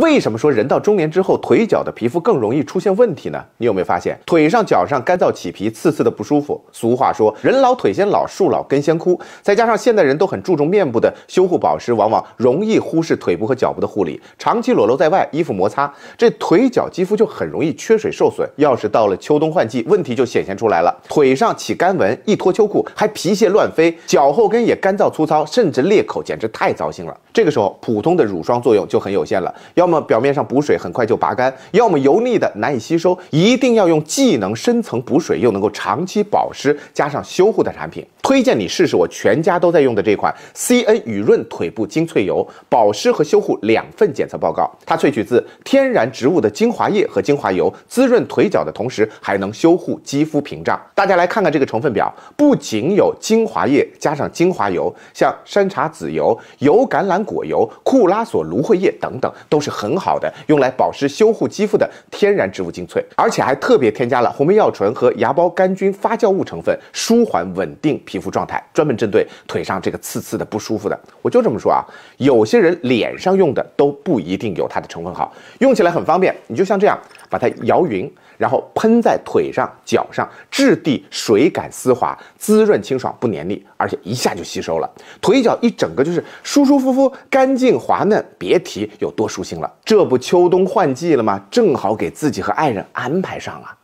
为什么说人到中年之后腿脚的皮肤更容易出现问题呢？你有没有发现腿上脚上干燥起皮、刺刺的不舒服？俗话说“人老腿先老，树老根先枯”，再加上现代人都很注重面部的修护保湿，往往容易忽视腿部和脚部的护理。长期裸露在外，衣服摩擦，这腿脚肌肤就很容易缺水受损。要是到了秋冬换季，问题就显现出来了：腿上起干纹，一脱秋裤还皮屑乱飞；脚后跟也干燥粗糙，甚至裂口，简直太糟心了。这个时候，普通的乳霜作用就很有限了，要。那么表面上补水很快就拔干，要么油腻的难以吸收，一定要用既能深层补水又能够长期保湿加上修护的产品。推荐你试试我全家都在用的这款 C N 雨润腿部精粹油，保湿和修护两份检测报告。它萃取自天然植物的精华液和精华油，滋润腿脚的同时还能修护肌肤屏障。大家来看看这个成分表，不仅有精华液加上精华油，像山茶籽油、油橄榄果油、库拉索芦荟叶等等都是。很好的用来保湿修护肌肤的天然植物精粹，而且还特别添加了红没药醇和芽孢杆菌发酵物成分，舒缓稳定皮肤状态，专门针对腿上这个刺刺的不舒服的。我就这么说啊，有些人脸上用的都不一定有它的成分好，用起来很方便。你就像这样。把它摇匀，然后喷在腿上、脚上，质地水感丝滑，滋润清爽不黏腻，而且一下就吸收了。腿脚一整个就是舒舒服服、干净滑嫩，别提有多舒心了。这不秋冬换季了吗？正好给自己和爱人安排上了。